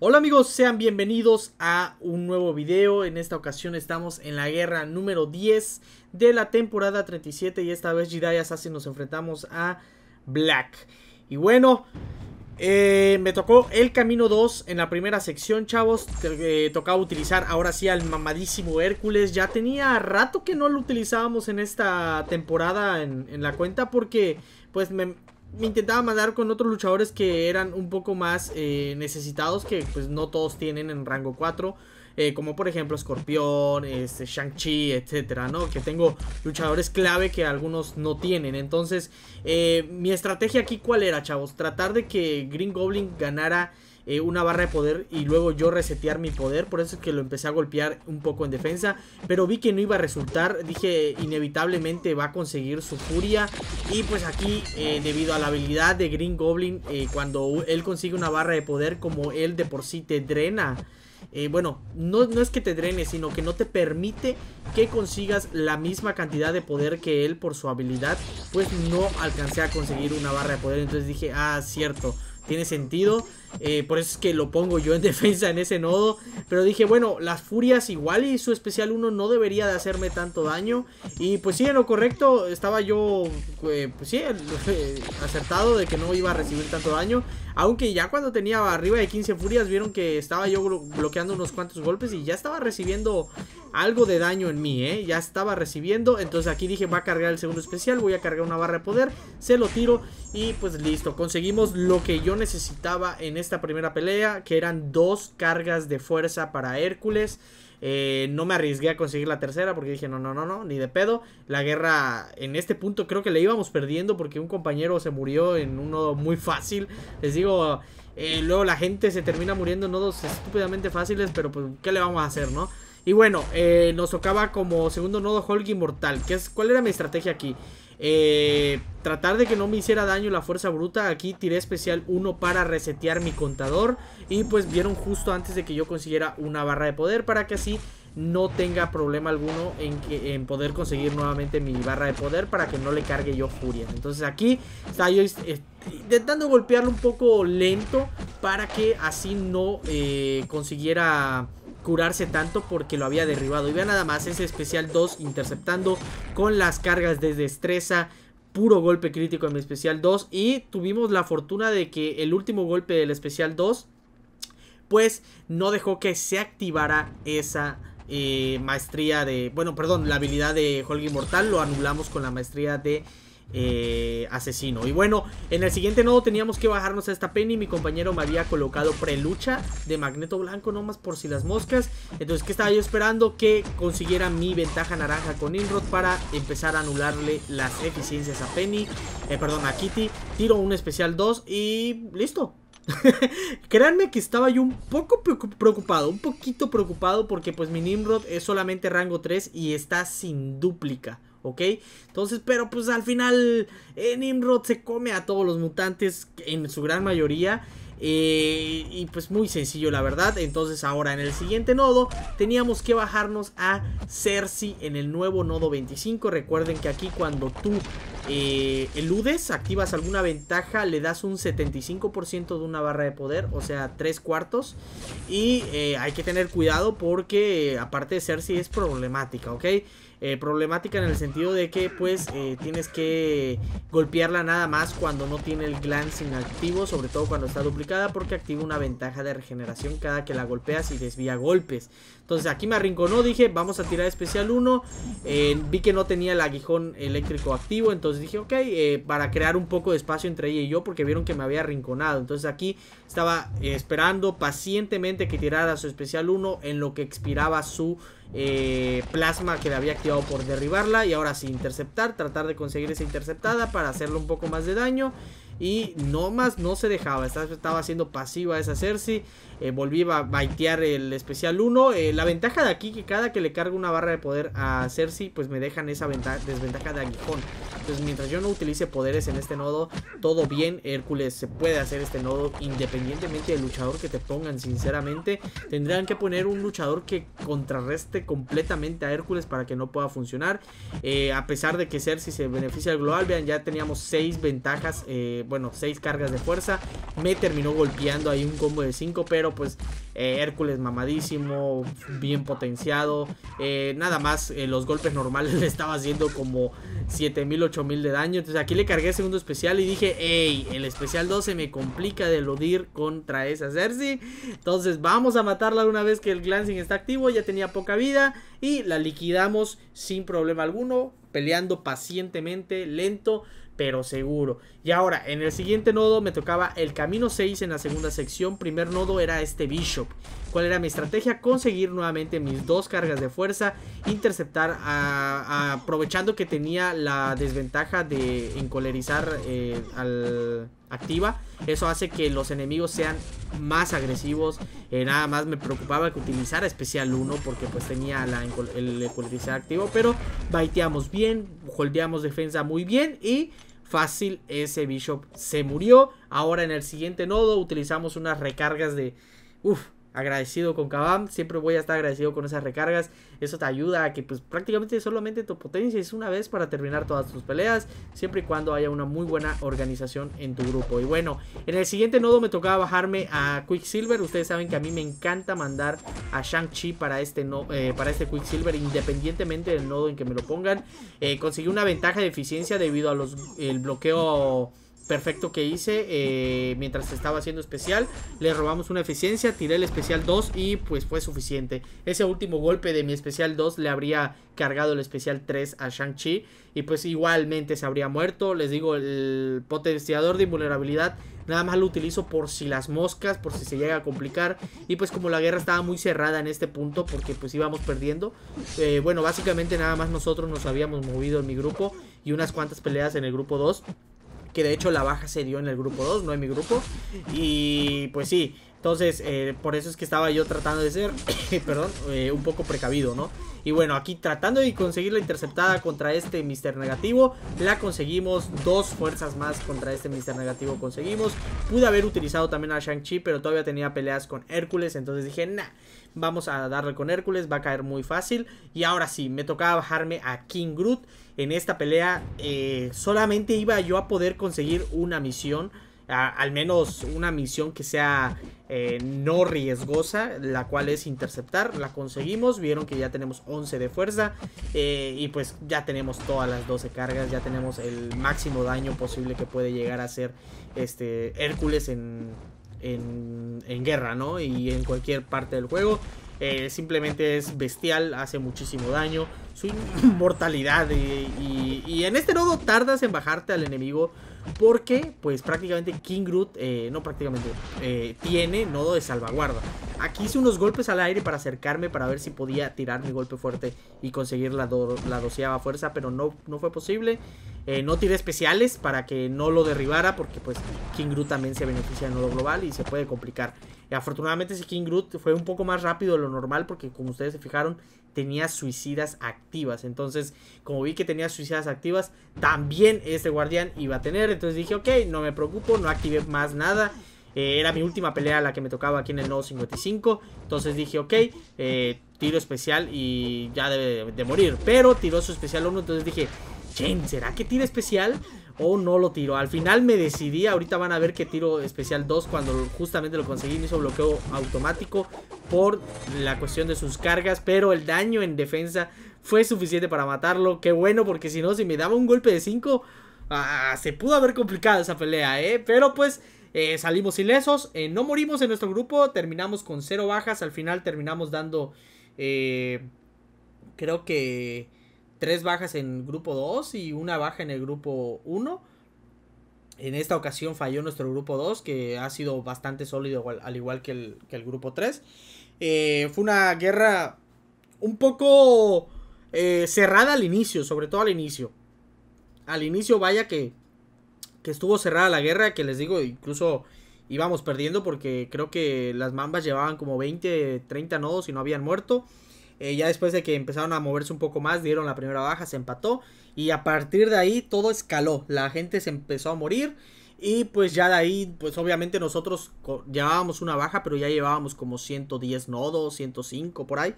Hola amigos, sean bienvenidos a un nuevo video. En esta ocasión estamos en la guerra número 10 de la temporada 37 y esta vez Jedi Assassin nos enfrentamos a Black. Y bueno, eh, me tocó el camino 2 en la primera sección, chavos. Eh, tocaba utilizar ahora sí al mamadísimo Hércules. Ya tenía rato que no lo utilizábamos en esta temporada en la cuenta porque pues me, me intentaba mandar con otros luchadores que eran un poco más eh, necesitados, que pues no todos tienen en rango 4. Eh, como por ejemplo Scorpion este, Shang-Chi, etcétera, ¿no? Que tengo luchadores clave que algunos no tienen. Entonces, eh, mi estrategia aquí, ¿cuál era, chavos? Tratar de que Green Goblin ganara eh, una barra de poder y luego yo resetear mi poder. Por eso es que lo empecé a golpear un poco en defensa. Pero vi que no iba a resultar. Dije, inevitablemente va a conseguir su furia. Y pues aquí, eh, debido a la habilidad de Green Goblin, eh, cuando él consigue una barra de poder, como él de por sí te drena. bueno, no, no, es que te drene, sino que no te permite que consigas la misma cantidad de poder que él por su habilidad. Pues no alcancé a conseguir una barra de poder. Entonces dije, ah, cierto tiene sentido. Eh, por eso es que lo pongo yo en defensa en ese nodo. Pero dije, bueno, las furias igual y su especial 1 no debería de hacerme tanto daño. Y pues sí, en lo correcto estaba yo, eh, pues sí, eh, acertado de que no iba a recibir tanto daño. Aunque ya cuando tenía arriba de 15 furias vieron que estaba yo bloqueando unos cuantos golpes y ya estaba recibiendo algo de daño en mí, ¿eh? Ya estaba recibiendo. Entonces aquí dije, va a cargar el segundo especial, voy a cargar una barra de poder, se lo tiro y pues listo. Conseguimos lo que yo necesitaba en esta primera pelea, que eran dos cargas de fuerza para Hércules. Eh, no me arriesgué a conseguir la tercera porque dije, no, no, no, no, ni de pedo. La guerra en este punto creo que le íbamos perdiendo porque un compañero se murió en un nodo muy fácil. Les digo, eh, luego la gente se termina muriendo en nodos estúpidamente fáciles, pero pues, ¿qué le vamos a hacer, no? Y bueno, eh, nos tocaba como segundo nodo Hulk Inmortal. ¿Qué es, ¿Cuál era mi estrategia aquí? Eh, tratar de que no me hiciera daño la fuerza bruta. Aquí tiré especial 1 para resetear mi contador. Y pues vieron justo antes de que yo consiguiera una barra de poder para que así no tenga problema alguno en, que, en poder conseguir nuevamente mi barra de poder para que no le cargue yo furia. Entonces aquí está yo este, intentando golpearlo un poco lento para que así no eh, consiguiera curarse tanto porque lo había derribado. Y vean nada más, ese especial 2 interceptando con las cargas de destreza puro golpe crítico en mi especial 2 y tuvimos la fortuna de que el último golpe del especial 2 pues no dejó que se activara esa eh, maestría de, bueno perdón, la habilidad de holy mortal lo anulamos con la maestría de eh, asesino. Y bueno, en el siguiente nodo teníamos que bajarnos a esta Penny. Mi compañero me había colocado prelucha de magneto blanco nomás por si las moscas. Entonces, ¿qué estaba yo esperando? Que consiguiera mi ventaja naranja con Nimrod para empezar a anularle las eficiencias a Penny. Eh, perdón, a Kitty. Tiro un especial 2 y listo. Créanme que estaba yo un poco preocupado, un poquito preocupado porque pues mi Nimrod es solamente rango 3 y está sin dúplica. ¿ok? Entonces, pero pues al final en eh, Nimrod se come a todos los mutantes en su gran mayoría. Eh, y pues muy sencillo la verdad Entonces ahora en el siguiente nodo Teníamos que bajarnos a Cersei En el nuevo nodo 25 Recuerden que aquí cuando tú eh, Eludes, activas alguna ventaja Le das un 75% de una barra de poder O sea, 3 cuartos Y hay que tener cuidado Porque aparte de Cersei es problemática, ¿ok? Eh, problemática en el sentido de que pues eh, tienes que golpearla nada más cuando no tiene el glancing activo, sobre todo cuando está duplicada porque activa una ventaja de regeneración cada que la golpeas y desvía golpes. Entonces aquí me arrinconó, dije vamos a tirar especial 1, eh, vi que no tenía el aguijón eléctrico activo, entonces dije ok, para crear un poco de espacio entre ella y yo porque vieron que me había arrinconado. Entonces aquí estaba esperando pacientemente que tirara su especial 1 en lo que expiraba su plasma que le había activado por derribarla y ahora sí interceptar, tratar de conseguir esa interceptada para hacerle un poco más de daño y no más no se dejaba. Estaba, estaba haciendo pasiva esa Cersei. Eh, volví a baitear el especial 1. Eh, la ventaja de aquí que cada que le cargo una barra de poder a Cersei, pues me dejan esa desventaja de aguijón. Entonces mientras yo no utilice poderes en este nodo, todo bien. Hércules se puede hacer este nodo independientemente del luchador que te pongan. Sinceramente, tendrán que poner un luchador que contrarreste completamente a Hércules para que no pueda funcionar. Eh, a pesar de que Cersei se beneficia del global, vean, ya teníamos 6 ventajas. Eh, bueno, 6 cargas de fuerza. Me terminó golpeando ahí un combo de 5, pero pues eh, Hércules mamadísimo, bien potenciado. Eh, nada más eh, los golpes normales le estaba haciendo como 7000, 8000 de daño. Entonces aquí le cargué el segundo especial y dije, hey, el especial 12 me complica de eludir contra esa Cersei. Entonces vamos a matarla una vez que el glancing está activo, ya tenía poca vida y la liquidamos sin problema alguno, peleando pacientemente, lento pero seguro. Y ahora, en el siguiente nodo me tocaba el camino 6 en la segunda sección. Primer nodo era este Bishop. ¿Cuál era mi estrategia? Conseguir nuevamente mis dos cargas de fuerza. Interceptar aprovechando que tenía la desventaja de encolerizar eh, al activa. Eso hace que los enemigos sean más agresivos. Eh, nada más me preocupaba que utilizara especial 1 porque pues tenía la, el, encolerizar activo. Pero baiteamos bien, holdeamos defensa muy bien y fácil ese Bishop se murió. Ahora en el siguiente nodo utilizamos unas recargas de... Uf, agradecido con Kabam, siempre voy a estar agradecido con esas recargas. Eso te ayuda a que pues prácticamente solamente tu potencia es una vez para terminar todas tus peleas, siempre y cuando haya una muy buena organización en tu grupo. Y bueno, en el siguiente nodo me tocaba bajarme a Quicksilver. Ustedes saben que a mí me encanta mandar a Shang-Chi para, este no, eh, para este Quicksilver, independientemente del nodo en que me lo pongan. Eh, conseguí una ventaja de eficiencia debido a los, el bloqueo perfecto que hice eh, mientras estaba haciendo especial. Le robamos una eficiencia, tiré el especial 2 y pues fue suficiente. Ese último golpe de mi especial 2 le habría cargado el especial 3 a Shang-Chi y pues igualmente se habría muerto. Les digo, el potenciador de invulnerabilidad nada más lo utilizo por si las moscas, por si se llega a complicar. Y pues como la guerra estaba muy cerrada en este punto porque pues íbamos perdiendo. Eh, bueno, básicamente nada más nosotros nos habíamos movido en mi grupo y unas cuantas peleas en el grupo 2 que de hecho la baja se dio en el grupo 2, no en mi grupo. Y pues sí, entonces eh, por eso es que estaba yo tratando de ser, perdón, eh, un poco precavido, ¿no? Y bueno, aquí tratando de conseguir la interceptada contra este Mister Negativo, la conseguimos, dos fuerzas más contra este mister Negativo conseguimos. Pude haber utilizado también a Shang-Chi, pero todavía tenía peleas con Hércules, entonces dije, nah, Vamos a darle con Hércules, va a caer muy fácil. Y ahora sí, me tocaba bajarme a King Groot. En esta pelea eh, solamente iba yo a poder conseguir una misión. al menos una misión que sea eh, no riesgosa, la cual es interceptar. La conseguimos, vieron que ya tenemos 11 de fuerza eh, y pues ya tenemos todas las 12 cargas, ya tenemos el máximo daño posible que puede llegar a hacer este Hércules en en, guerra, ¿no? Y en cualquier parte del juego. Eh, simplemente es bestial, hace muchísimo daño. Su inmortalidad. Eh, y en este nodo tardas en bajarte al enemigo porque, pues prácticamente King eh, no prácticamente, eh, tiene nodo de salvaguarda. Aquí hice unos golpes al aire para acercarme para ver si podía tirar mi golpe fuerte y conseguir la, la doceava fuerza, pero no, no fue posible. Eh, no tiré especiales para que no lo derribara porque pues King también se beneficia del nodo global y se puede complicar. afortunadamente ese King Groot fue un poco más rápido de lo normal porque como ustedes se fijaron tenía suicidas activas. Entonces, como vi que tenía suicidas activas, también este guardián iba a tener. Entonces dije, ok, no me preocupo, no activé más nada. Eh, era mi última pelea la que me tocaba aquí en el nodo 55. Entonces dije, ok, eh, tiro especial y ya debe de, morir. Pero tiró su especial 1, entonces dije, ¿será que tira especial? O no lo tiro Al final me decidí. Ahorita van a ver que tiro especial 2 cuando justamente lo conseguí. Me hizo bloqueo automático por la cuestión de sus cargas. Pero el daño en defensa fue suficiente para matarlo. Qué bueno, porque si no, si me daba un golpe de 5, ah, se pudo haber complicado esa pelea, ¿eh? Pero pues... Eh, salimos ilesos, eh, no morimos en nuestro grupo, terminamos con cero bajas, al final terminamos dando, eh, creo que tres bajas en grupo 2 y una baja en el grupo 1. En esta ocasión falló nuestro grupo 2, que ha sido bastante sólido, al igual que el, grupo 3. Eh, fue una guerra un poco eh, cerrada al inicio, sobre todo al inicio. Al inicio, vaya que, que estuvo cerrada la guerra, que les digo, incluso íbamos perdiendo porque creo que las mambas llevaban como 20, 30 nodos y no habían muerto. Eh, ya después de que empezaron a moverse un poco más, dieron la primera baja, se empató. Y a partir de ahí todo escaló. La gente se empezó a morir. Y pues ya de ahí, pues obviamente nosotros llevábamos una baja, pero ya llevábamos como 110 nodos, 105 por ahí.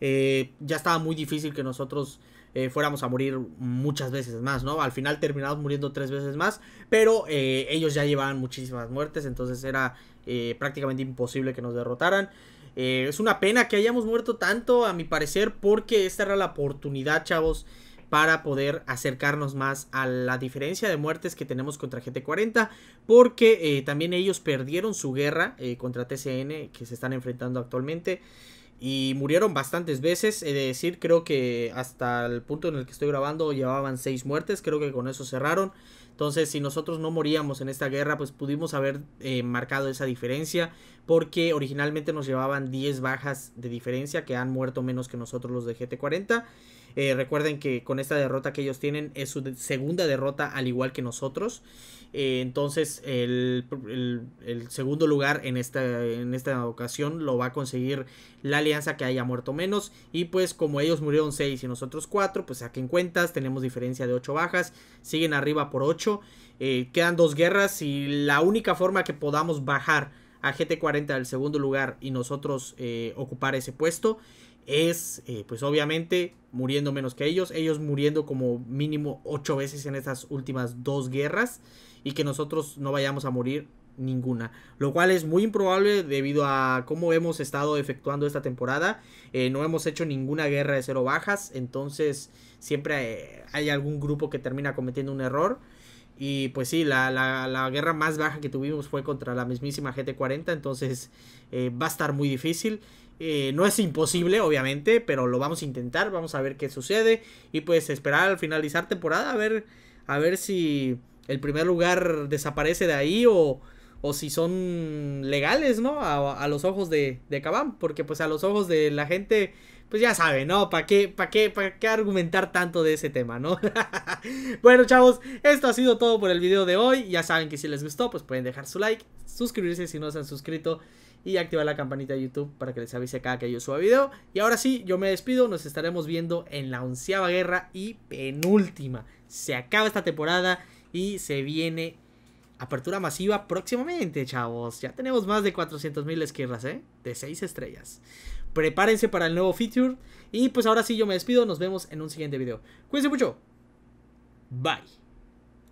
Eh, ya estaba muy difícil que nosotros eh, fuéramos a morir muchas veces más, ¿no? Al final terminamos muriendo tres veces más, pero ellos ya llevaban muchísimas muertes, entonces era prácticamente imposible que nos derrotaran. Eh, es una pena que hayamos muerto tanto, a mi parecer, porque esta era la oportunidad, chavos, para poder acercarnos más a la diferencia de muertes que tenemos contra GT40, porque eh, también ellos perdieron su guerra eh, contra TCN, que se están enfrentando actualmente, y murieron bastantes veces, he de decir, creo que hasta el punto en el que estoy grabando llevaban 6 muertes, creo que con eso cerraron. Entonces, si nosotros no moríamos en esta guerra, pues pudimos haber eh, marcado esa diferencia, porque originalmente nos llevaban 10 bajas de diferencia que han muerto menos que nosotros los de GT40. Eh, recuerden que con esta derrota que ellos tienen es su segunda derrota al igual que nosotros. Eh, entonces el, segundo lugar en esta, en esta ocasión lo va a conseguir la alianza que haya muerto menos. Y pues como ellos murieron 6 y nosotros 4, pues saquen cuentas, tenemos diferencia de 8 bajas, siguen arriba por 8. Eh, quedan dos guerras y la única forma que podamos bajar a GT40 del segundo lugar y nosotros ocupar ese puesto es, eh, pues obviamente, muriendo menos que ellos, ellos muriendo como mínimo ocho veces en estas últimas dos guerras y que nosotros no vayamos a morir ninguna, lo cual es muy improbable debido a cómo hemos estado efectuando esta temporada, eh, no hemos hecho ninguna guerra de cero bajas, entonces siempre eh, hay, algún grupo que termina cometiendo un error. Y pues sí, la, guerra más baja que tuvimos fue contra la mismísima GT40, entonces va a estar muy difícil. Eh, no es imposible, obviamente, pero lo vamos a intentar, vamos a ver qué sucede y pues esperar al finalizar temporada a ver, a ver si el primer lugar desaparece de ahí o, si son legales, ¿no? A, los ojos de, de Kabam, porque pues a los ojos de la gente, pues ya saben, ¿no? ¿Para qué, para qué, para qué argumentar tanto de ese tema, ¿no? bueno, chavos, esto ha sido todo por el video de hoy. Ya saben que si les gustó, pues pueden dejar su like, suscribirse si no se han suscrito y activar la campanita de YouTube para que les avise cada que yo suba video. Y ahora sí, yo me despido, nos estaremos viendo en la onceava guerra y penúltima. Se acaba esta temporada y se viene apertura masiva próximamente, chavos. Ya tenemos más de 400.000 esquirras, ¿eh? De 6 estrellas. Prepárense para el nuevo feature. Y pues ahora sí, yo me despido. Nos vemos en un siguiente video. Cuídense mucho. Bye.